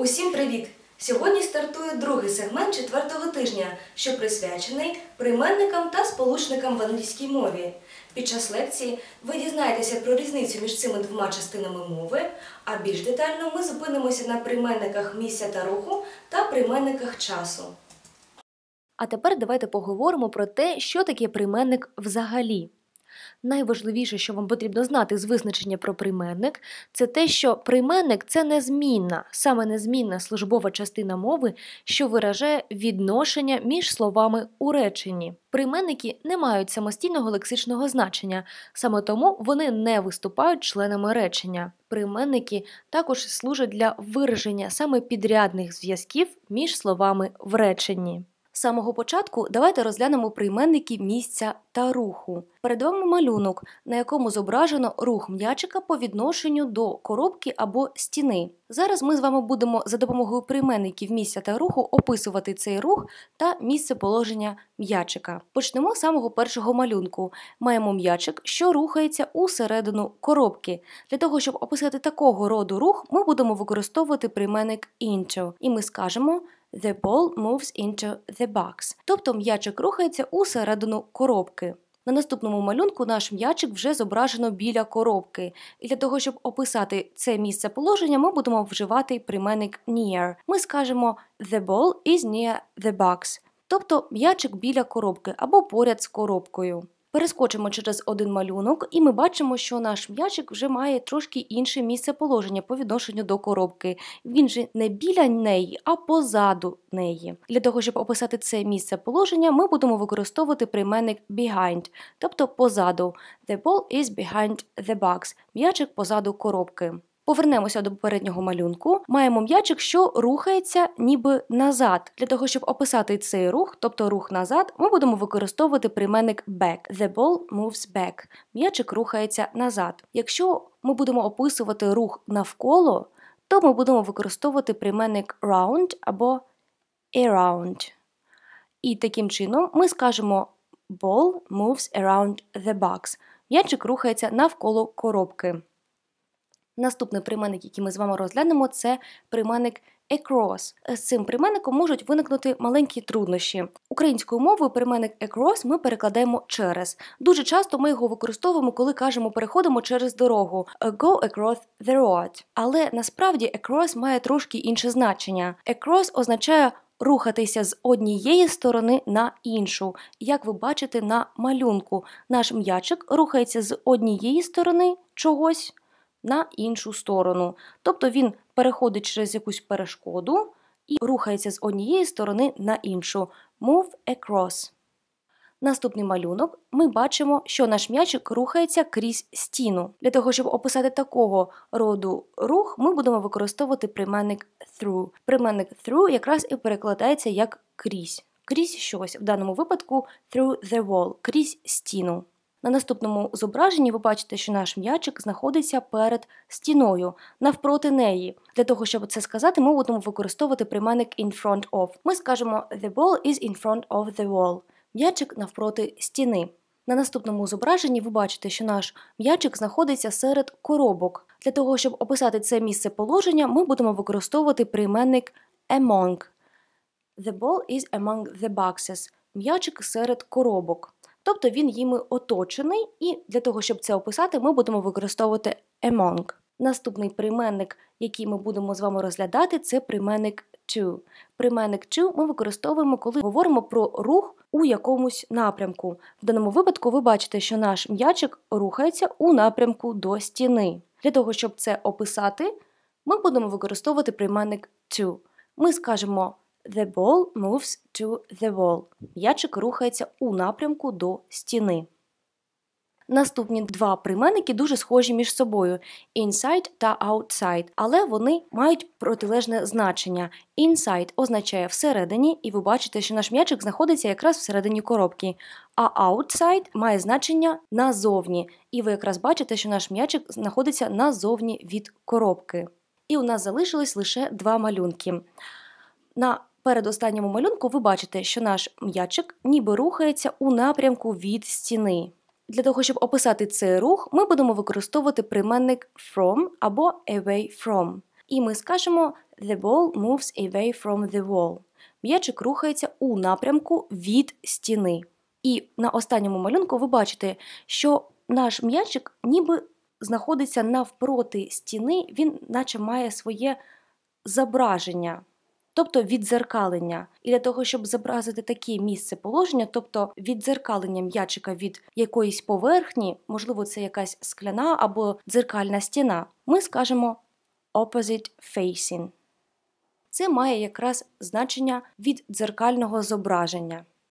Усім привіт! Сьогодні стартує другий сегмент четвертого тижня, що присвячений прийменникам та сполучникам в англійській мові. Під час лекції ви дізнаєтеся про різницю між цими двома частинами мови, а більш детально ми зупинимося на прийменниках місця та руху та прийменниках часу. А тепер давайте поговоримо про те, що таке прийменник взагалі. Найважливіше, що вам потрібно знати з визначення про прийменник, це те, що прийменник це незмінна, саме незмінна службова частина мови, що виражає відношення між словами у реченні. Прийменники не мають самостійного лексичного значення, саме тому вони не виступають членами речення. Прийменники також служать для вираження саме підрядних зв'язків між словами в реченні. З самого початку давайте розглянемо прийменники місця та руху. Перед вами малюнок, на якому зображено рух м'ячика по відношенню до коробки або стіни. Зараз ми з вами будемо за допомогою прийменників місця та руху описувати цей рух та місце положення м'ячика. Почнемо з самого першого малюнку. Маємо м'ячик, що рухається усередину коробки. Для того, щоб описати такого роду рух, ми будемо використовувати прийменник into. і ми скажемо The ball moves into the box. Тобто м'ячик рухається у середину коробки. На наступному малюнку наш м'ячик вже зображено біля коробки. І для того, щоб описати це місце положення, ми будемо вживати прийменник near. Ми скажемо The ball is near the box. Тобто м'ячик біля коробки або поряд з коробкою. Перескочимо через один малюнок, і ми бачимо, що наш м'ячик вже має трошки інше місце положення по відношенню до коробки. Він же не біля неї, а позаду неї. Для того, щоб описати це місце положення, ми будемо використовувати прийменник behind, тобто позаду. The ball is behind the box. М'ячик позаду коробки. Повернемося до попереднього малюнку. Маємо м'ячик, що рухається ніби назад. Для того, щоб описати цей рух, тобто рух назад, ми будемо використовувати прийменник back. The ball moves back. М'ячик рухається назад. Якщо ми будемо описувати рух навколо, то ми будемо використовувати прийменник round або around. І таким чином ми скажемо ball moves around the box. М'ячик рухається навколо коробки. Наступний прийменник, який ми з вами розглянемо, це прийменник across. З цим прийменником можуть виникнути маленькі труднощі. Українською мовою прийменник across ми перекладаємо через. Дуже часто ми його використовуємо, коли кажемо переходимо через дорогу go across the road. Але насправді across має трошки інше значення. Across означає Рухатися з однієї сторони на іншу, як ви бачите на малюнку. Наш м'ячик рухається з однієї сторони чогось на іншу сторону. Тобто він переходить через якусь перешкоду і рухається з однієї сторони на іншу. Move across. Наступний малюнок ми бачимо, що наш м'ячик рухається крізь стіну. Для того, щоб описати такого роду рух, ми будемо використовувати прийменник through. Прийменник through якраз і перекладається як крізь. Крізь щось, в даному випадку through the wall, крізь стіну. На наступному зображенні ви бачите, що наш м'ячик знаходиться перед стіною, навпроти неї. Для того, щоб це сказати, ми будемо використовувати прийменник in front of. Ми скажемо The ball is in front of the wall. М'ячик навпроти стіни. На наступному зображенні ви бачите, що наш м'ячик знаходиться серед коробок. Для того, щоб описати це місце положення, ми будемо використовувати прийменник among. The ball is among the boxes. М'ячик серед коробок тобто він їми оточений, і для того, щоб це описати, ми будемо використовувати among. Наступний прийменник, який ми будемо з вами розглядати, це прийменник to. Прийменник to ми використовуємо, коли говоримо про рух у якомусь напрямку. В даному випадку ви бачите, що наш м'ячик рухається у напрямку до стіни. Для того, щоб це описати, ми будемо використовувати прийменник to. Ми скажемо The ball moves to the wall. М'ячик рухається у напрямку до стіни. Наступні два применники дуже схожі між собою inside та outside, але вони мають протилежне значення. Inside означає всередині, і ви бачите, що наш м'ячик знаходиться якраз всередині коробки. А outside має значення назовні. І ви якраз бачите, що наш м'ячик знаходиться назовні від коробки. І у нас залишились лише два малюнки. На передостанньому малюнку ви бачите, що наш м'ячик ніби рухається у напрямку від стіни. Для того, щоб описати цей рух, ми будемо використовувати прийменник from або away from. І ми скажемо The ball moves away from the wall. М'ячик рухається у напрямку від стіни. І на останньому малюнку ви бачите, що наш м'ячик ніби знаходиться навпроти стіни, він наче має своє зображення тобто відзеркалення. І для того, щоб зобразити таке місце положення, тобто віддзеркалення м'ячика від якоїсь поверхні, можливо, це якась скляна або дзеркальна стіна, ми скажемо opposite facing. Це має якраз значення від дзеркального зображення.